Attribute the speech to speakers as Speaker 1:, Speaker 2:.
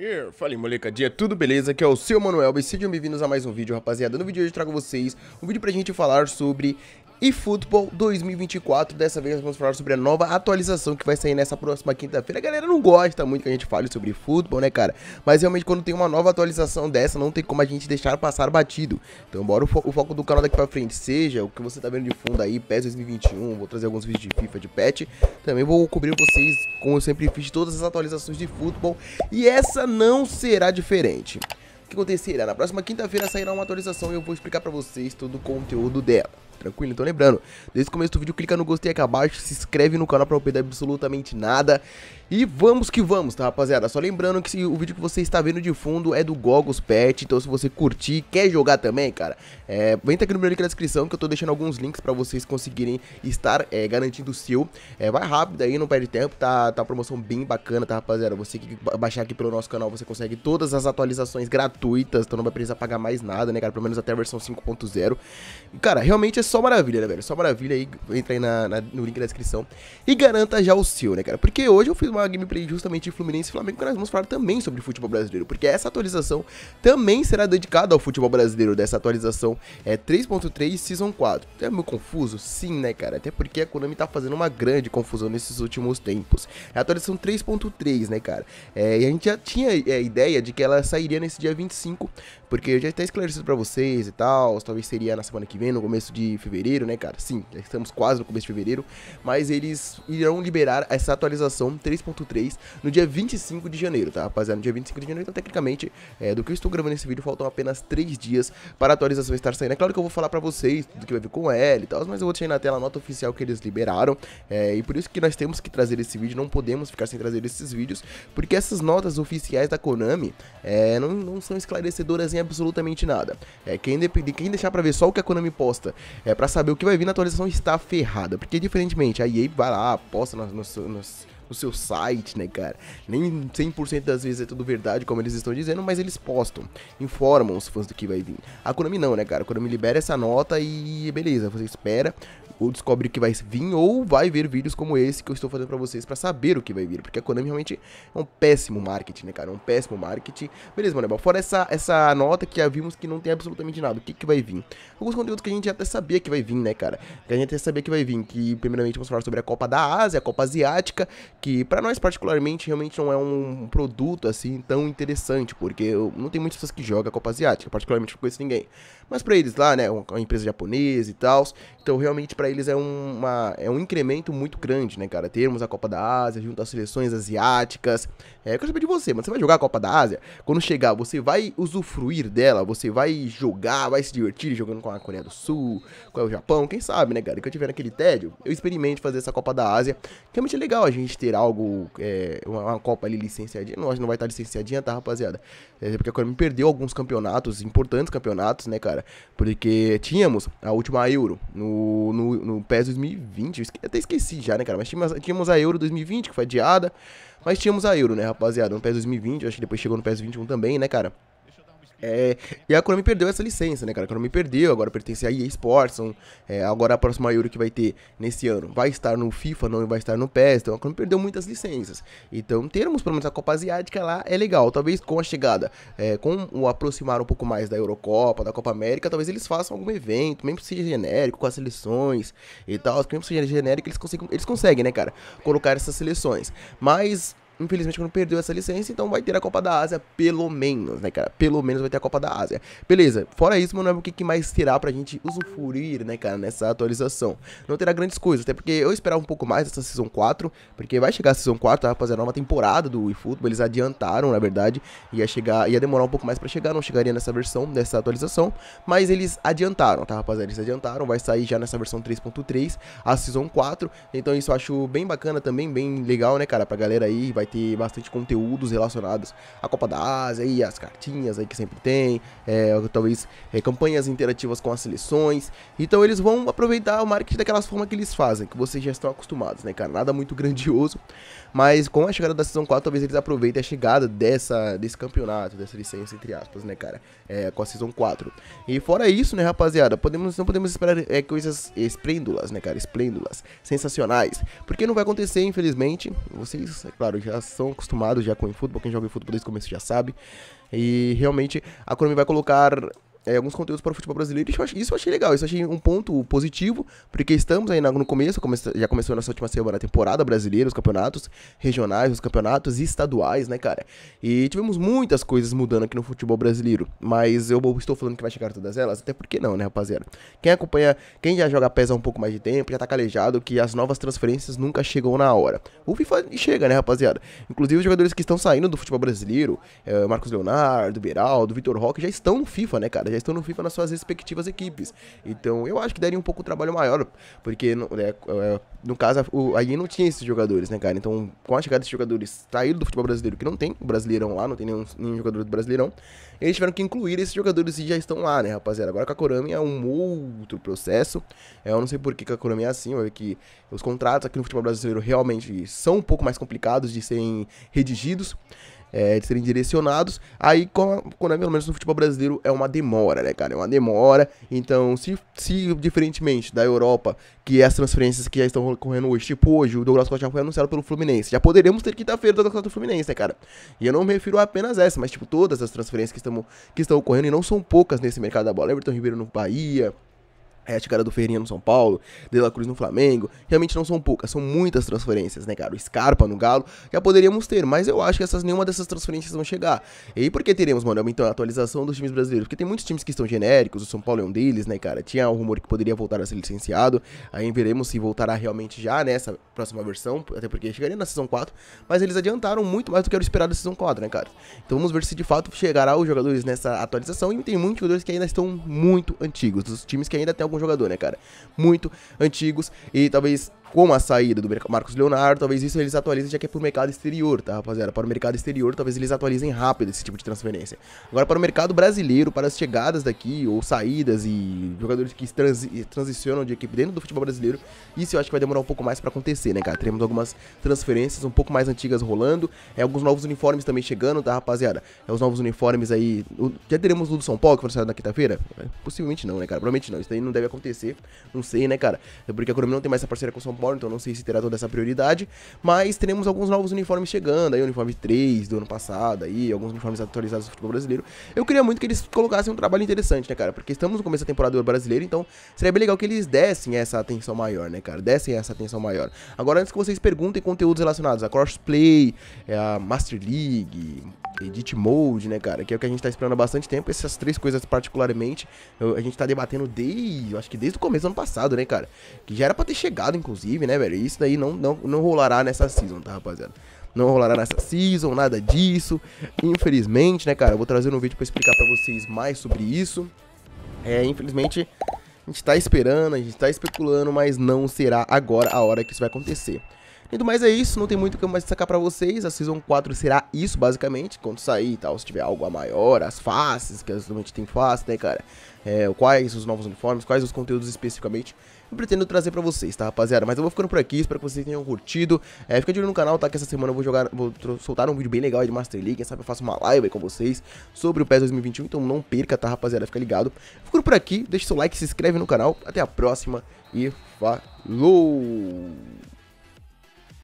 Speaker 1: moleque falei molecadinha, tudo beleza? Aqui é o seu Manuel e sejam bem-vindos a mais um vídeo, rapaziada. No vídeo de hoje eu trago vocês um vídeo pra gente falar sobre e futebol 2024. Dessa vez vamos falar sobre a nova atualização que vai sair nessa próxima quinta-feira. A galera não gosta muito que a gente fale sobre futebol, né, cara? Mas realmente quando tem uma nova atualização dessa, não tem como a gente deixar passar batido. Então bora o, fo o foco do canal daqui pra frente seja o que você tá vendo de fundo aí, PES 2021, vou trazer alguns vídeos de FIFA, de patch. Também vou cobrir vocês, como eu sempre fiz, todas as atualizações de futebol. E essa não será diferente que acontecerá? Na próxima quinta-feira sairá uma atualização e eu vou explicar pra vocês todo o conteúdo dela. Tranquilo? Então lembrando, desde o começo do vídeo clica no gostei aqui abaixo, se inscreve no canal pra não perder absolutamente nada. E vamos que vamos, tá rapaziada? Só lembrando que o vídeo que você está vendo de fundo é do Gogos Pet, então se você curtir, quer jogar também, cara, é, vem aqui no meu link na descrição que eu tô deixando alguns links pra vocês conseguirem estar é, garantindo o seu. É, vai rápido aí, não perde tempo, tá, tá uma promoção bem bacana, tá rapaziada? Você que baixar aqui pelo nosso canal, você consegue todas as atualizações gratuitas gratuitas, então não vai precisar pagar mais nada, né, cara? Pelo menos até a versão 5.0. Cara, realmente é só maravilha, né, velho? Só maravilha aí, entra aí na, na, no link da descrição e garanta já o seu, né, cara? Porque hoje eu fiz uma gameplay justamente de Fluminense e Flamengo, que nós vamos falar também sobre futebol brasileiro, porque essa atualização também será dedicada ao futebol brasileiro, dessa atualização é 3.3 Season 4. É meio confuso? Sim, né, cara? Até porque a Konami tá fazendo uma grande confusão nesses últimos tempos. É a atualização 3.3, né, cara? É, e a gente já tinha a é, ideia de que ela sairia nesse dia 20 25, porque eu já até esclarecido para vocês e tal, talvez seria na semana que vem, no começo de fevereiro, né, cara? Sim, já estamos quase no começo de fevereiro, mas eles irão liberar essa atualização 3.3 no dia 25 de janeiro, tá, rapaziada? No dia 25 de janeiro, então, tecnicamente, é, do que eu estou gravando esse vídeo, faltam apenas 3 dias para a atualização estar saindo. É claro que eu vou falar para vocês tudo que vai vir com ela e tal, mas eu vou deixar na tela a nota oficial que eles liberaram, é, e por isso que nós temos que trazer esse vídeo, não podemos ficar sem trazer esses vídeos, porque essas notas oficiais da Konami é, não, não são esclarecedoras em absolutamente nada. É, quem, de quem deixar pra ver só o que a Konami posta é para saber o que vai vir na atualização está ferrada. Porque, diferentemente, a EA vai lá, posta nos, nos, nos no seu site, né, cara? Nem 100% das vezes é tudo verdade, como eles estão dizendo, mas eles postam, informam os fãs do que vai vir. A Konami não, né, cara? A Konami libera essa nota e beleza, você espera, ou descobre o que vai vir, ou vai ver vídeos como esse que eu estou fazendo para vocês para saber o que vai vir, porque a Konami realmente é um péssimo marketing, né, cara? É um péssimo marketing. Beleza, mano, fora essa, essa nota que já vimos que não tem absolutamente nada, o que que vai vir? Alguns conteúdos que a gente até sabia que vai vir, né, cara? Que a gente até sabia que vai vir, que primeiramente vamos falar sobre a Copa da Ásia, a Copa Asiática, que para nós particularmente realmente não é um produto assim tão interessante, porque não tem muitas pessoas que jogam a Copa Asiática, particularmente não conheço ninguém. Mas para eles lá, né, uma, empresa japonesa e tal, então realmente para eles é, uma, é um incremento muito grande, né, cara? Termos a Copa da Ásia, junto às seleções asiáticas. É, eu quero saber de você, mas você vai jogar a Copa da Ásia? Quando chegar, você vai usufruir dela? Você vai jogar, vai se divertir jogando com a Coreia do Sul, com o Japão? Quem sabe, né, cara? Que eu tiver naquele tédio, eu experimente fazer essa Copa da Ásia. Realmente é legal a gente ter algo, é, uma, uma, Copa ali licenciadinha. Não, não vai estar tá licenciadinha, tá, rapaziada? É porque a Coreia me perdeu alguns campeonatos, importantes campeonatos, né, cara? Porque tínhamos a última Euro no, no no PES 2020. Eu até esqueci já, né, cara? Mas tínhamos, tínhamos a Euro 2020, que foi adiada. Mas tínhamos a Euro, né, rapaziada? No PES 2020, acho que depois chegou no PES 21 também, né, cara? É, e a Konami perdeu essa licença, né, cara? A Konami perdeu, agora pertence a EA Sports. é, agora a próxima Euro que vai ter nesse ano vai estar no FIFA, não vai estar no PES. Então a Konami perdeu muitas licenças. Então termos, pelo menos, a Copa Asiática lá é legal. Talvez com a chegada, é, com o aproximar um pouco mais da Eurocopa, da Copa América, talvez eles façam algum evento, mesmo que seja genérico, com as seleções e tal. Mesmo que seja genérico, eles, consigam, eles conseguem, né, cara? Colocar essas seleções. Mas infelizmente, quando perdeu essa licença, então vai ter a Copa da Ásia, pelo menos, né, cara? Pelo menos vai ter a Copa da Ásia. Beleza, fora isso, mano, é o que, que mais terá pra gente usufruir, né, cara, nessa atualização. Não terá grandes coisas, até porque eu esperava um pouco mais dessa Season 4, porque vai chegar a Season 4, tá, rapaziada, nova temporada do eFootball, eles adiantaram, na verdade, ia chegar, ia demorar um pouco mais pra chegar, não chegaria nessa versão, nessa atualização, mas eles adiantaram, tá, rapaziada, eles adiantaram, vai sair já nessa versão 3.3, a Season 4, então isso eu acho bem bacana também, bem legal, né, cara, pra galera aí, vai ter bastante conteúdos relacionados à Copa da Ásia e as cartinhas aí que sempre tem, é, talvez é, campanhas interativas com as seleções. Então eles vão aproveitar o marketing daquelas formas que eles fazem, que vocês já estão acostumados, né, cara? Nada muito grandioso, mas com a chegada da Season 4, talvez eles aproveitem a chegada dessa, desse campeonato, dessa licença, entre aspas, né, cara? É, com a Season 4. E fora isso, né, rapaziada, podemos, não podemos esperar é, coisas esplêndulas, né, cara? Esplêndulas, sensacionais. Porque não vai acontecer, infelizmente. Vocês, é claro, já são acostumados já com o futebol quem joga futebol desde o começo já sabe. E realmente a Konami vai colocar é, alguns conteúdos para o futebol brasileiro. Isso eu, achei, isso eu achei legal, isso eu achei um ponto positivo, porque estamos aí no começo, já começou nossa última semana a temporada brasileira, os campeonatos regionais, os campeonatos estaduais, né, cara? E tivemos muitas coisas mudando aqui no futebol brasileiro, mas eu estou falando que vai chegar todas elas, até porque não, né, rapaziada? Quem acompanha, quem já joga pesa um pouco mais de tempo, já tá calejado que as novas transferências nunca chegam na hora. O FIFA chega, né, rapaziada? Inclusive os jogadores que estão saindo do futebol brasileiro, é, Marcos Leonardo, Beraldo, Vitor Roque, já estão no FIFA, né, cara? já estão no FIFA nas suas respectivas equipes. Então eu acho que daria um pouco de trabalho maior, porque no, é, é, no caso aí não tinha esses jogadores, né, cara? Então com a chegada desses jogadores saíram do futebol brasileiro, que não tem o Brasileirão lá, não tem nenhum, nenhum jogador do Brasileirão, eles tiveram que incluir esses jogadores e já estão lá, né, rapaziada? Agora com a Korami é um outro processo. É, eu não sei por que a Korami é assim, vai ver que os contratos aqui no futebol brasileiro realmente são um pouco mais complicados de serem redigidos é, de serem direcionados. Aí, quando é pelo menos no futebol brasileiro, é uma demora, né, cara? É uma demora. Então, se, se diferentemente da Europa, que é as transferências que já estão ocorrendo hoje, tipo hoje, o Douglas Costa já foi anunciado pelo Fluminense. Já poderemos ter quinta-feira o Douglas Costa do Fluminense, né, cara? E eu não me refiro a apenas essa, mas, tipo, todas as transferências que, estamos, que estão ocorrendo e não são poucas nesse mercado da bola. Everton Ribeiro no Bahia a cara do Ferreira no São Paulo, De La Cruz no Flamengo. Realmente não são poucas, são muitas transferências, né, cara? O Scarpa no Galo, já poderíamos ter, mas eu acho que essas, nenhuma dessas transferências vão chegar. E por que teremos, mano? Então, a atualização dos times brasileiros? Porque tem muitos times que estão genéricos, o São Paulo é um deles, né, cara? Tinha o um rumor que poderia voltar a ser licenciado, aí veremos se voltará realmente já nessa próxima versão, até porque chegaria na Season 4, mas eles adiantaram muito mais do que era esperado da Season 4, né, cara? Então vamos ver se de fato chegará os jogadores nessa atualização, e tem muitos jogadores que ainda estão muito antigos, dos times que ainda tem alguns jogador, né, cara? Muito antigos e talvez com a saída do Marcos Leonardo, talvez isso eles atualizem já que é pro mercado exterior, tá, rapaziada? Para o mercado exterior, talvez eles atualizem rápido esse tipo de transferência. Agora, para o mercado brasileiro, para as chegadas daqui, ou saídas e jogadores que transi transicionam de equipe dentro do futebol brasileiro, isso eu acho que vai demorar um pouco mais para acontecer, né, cara? Teremos algumas transferências um pouco mais antigas rolando, é, alguns novos uniformes também chegando, tá, rapaziada? É os novos uniformes aí. Já teremos o do São Paulo que vai sair na quinta-feira? É, possivelmente não, né, cara? Provavelmente não. Isso aí não deve acontecer, não sei, né, cara? É Porque a Coromina não tem mais essa parceria com o São Paulo então não sei se terá toda essa prioridade, mas teremos alguns novos uniformes chegando, aí o uniforme 3 do ano passado, aí alguns uniformes atualizados do futebol brasileiro. Eu queria muito que eles colocassem um trabalho interessante, né, cara? Porque estamos no começo da temporada do brasileiro, então seria bem legal que eles dessem essa atenção maior, né, cara? Dessem essa atenção maior. Agora, antes que vocês perguntem conteúdos relacionados a crossplay, é, a Master League, Edit Mode, né, cara? Que é o que a gente tá esperando há bastante tempo. Essas três coisas, particularmente, a gente tá debatendo desde, acho que desde o começo do ano passado, né, cara? Que já era pra ter chegado, inclusive inclusive, né, velho? Isso daí não, não, não rolará nessa season, tá, rapaziada? Não rolará nessa season, nada disso. Infelizmente, né, cara? Eu vou trazer um vídeo pra explicar pra vocês mais sobre isso. É, infelizmente, a gente tá esperando, a gente tá especulando, mas não será agora a hora que isso vai acontecer. E do mais é isso, não tem muito o que mais destacar pra vocês, a Season 4 será isso basicamente, quando sair e tal, se tiver algo a maior, as faces, que gente tem face, né cara, é, quais os novos uniformes, quais os conteúdos especificamente, eu pretendo trazer pra vocês, tá rapaziada? Mas eu vou ficando por aqui, espero que vocês tenham curtido. É, fica de olho no canal, tá? Que essa semana eu vou jogar, vou soltar um vídeo bem legal de Master League, quem sabe eu faço uma live aí com vocês sobre o PES 2021, então não perca, tá rapaziada? Fica ligado. Ficando por aqui, deixa seu like, se inscreve no canal, até a próxima e falou!